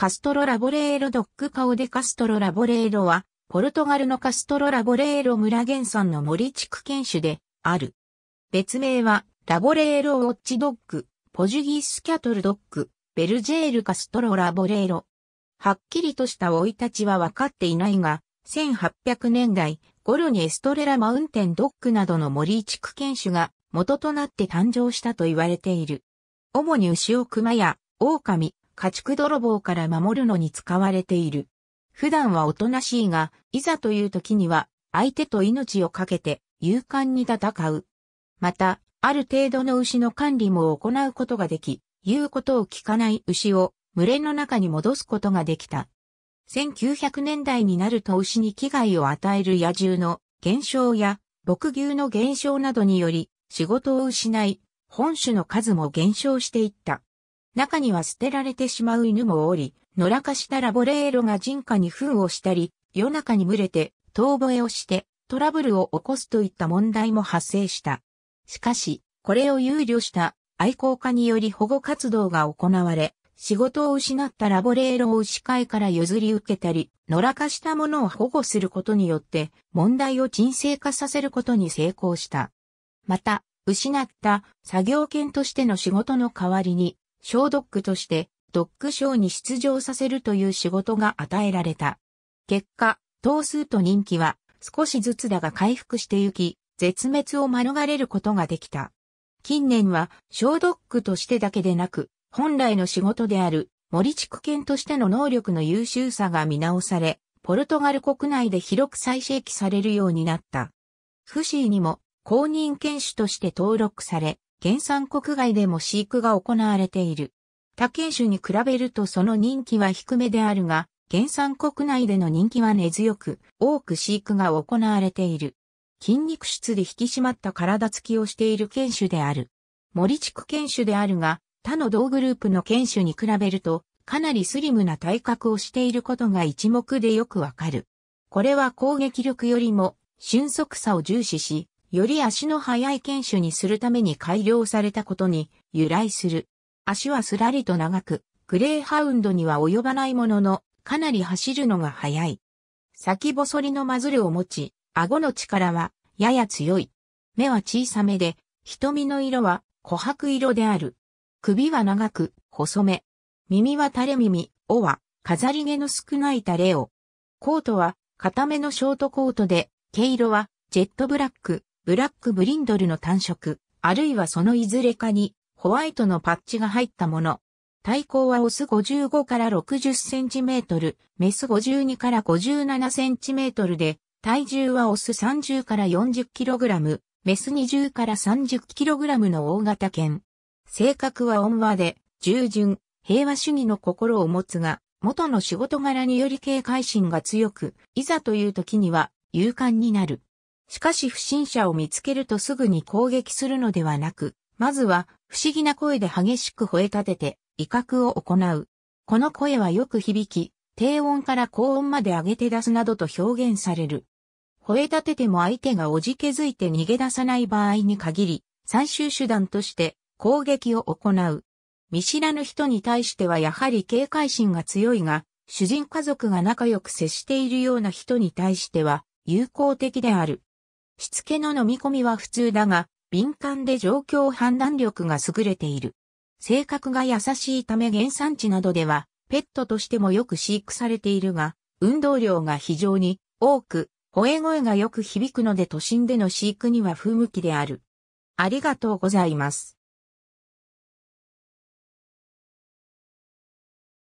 カストロ・ラボレーロ・ドッグ・カオデ・カストロ・ラボレーロは、ポルトガルのカストロ・ラボレーロ村原産の森地区犬種である。別名は、ラボレーロ・ウォッチ・ドッグ、ポジュギース・キャトル・ドッグ、ベルジェール・カストロ・ラボレーロ。はっきりとした老いたちは分かっていないが、1800年代、頃にエストレラ・マウンテン・ドッグなどの森地区犬種が元となって誕生したと言われている。主に牛を熊や、狼、家畜泥棒から守るのに使われている。普段はおとなしいが、いざという時には、相手と命をかけて、勇敢に戦う。また、ある程度の牛の管理も行うことができ、言うことを聞かない牛を群れの中に戻すことができた。1900年代になると牛に危害を与える野獣の減少や牧牛の減少などにより仕事を失い、本種の数も減少していった。中には捨てられてしまう犬もおり、野良化したラボレーロが人家に糞をしたり、夜中に群れて、遠吠えをして、トラブルを起こすといった問題も発生した。しかし、これを憂慮した愛好家により保護活動が行われ、仕事を失ったラボレーロを牛飼いから譲り受けたり、野良化したものを保護することによって、問題を沈静化させることに成功した。また、失った作業犬としての仕事の代わりに、小ドッグとしてドッグショーに出場させるという仕事が与えられた。結果、頭数と人気は少しずつだが回復してゆき、絶滅を免れることができた。近年は小ドッグとしてだけでなく、本来の仕事である森地区犬としての能力の優秀さが見直され、ポルトガル国内で広く再生期されるようになった。フシーにも公認犬種として登録され、原産国外でも飼育が行われている。他犬種に比べるとその人気は低めであるが、原産国内での人気は根強く、多く飼育が行われている。筋肉質で引き締まった体つきをしている犬種である。森地区犬種であるが、他の同グループの犬種に比べると、かなりスリムな体格をしていることが一目でよくわかる。これは攻撃力よりも、俊足さを重視し、より足の速い犬種にするために改良されたことに由来する。足はすらりと長く、グレーハウンドには及ばないものの、かなり走るのが速い。先細りのマズルを持ち、顎の力はやや強い。目は小さめで、瞳の色は琥珀色である。首は長く、細め。耳は垂れ耳、尾は飾り毛の少ない垂れ尾。コートは固めのショートコートで、毛色はジェットブラック、ブラックブリンドルの単色、あるいはそのいずれかに、ホワイトのパッチが入ったもの。体高はオス55から60センチメートル、メス52から57センチメートルで、体重はオス30から40キログラム、メス20から30キログラムの大型犬。性格は温和で、従順、平和主義の心を持つが、元の仕事柄により警戒心が強く、いざという時には勇敢になる。しかし不審者を見つけるとすぐに攻撃するのではなく、まずは不思議な声で激しく吠え立てて威嚇を行う。この声はよく響き、低音から高音まで上げて出すなどと表現される。吠え立てても相手がおじけづいて逃げ出さない場合に限り、最終手段として攻撃を行う。見知らぬ人に対してはやはり警戒心が強いが、主人家族が仲良く接しているような人に対しては友好的である。しつけの飲み込みは普通だが、敏感で状況判断力が優れている。性格が優しいため原産地などでは、ペットとしてもよく飼育されているが、運動量が非常に多く、吠え声がよく響くので都心での飼育には不向きである。ありがとうございます。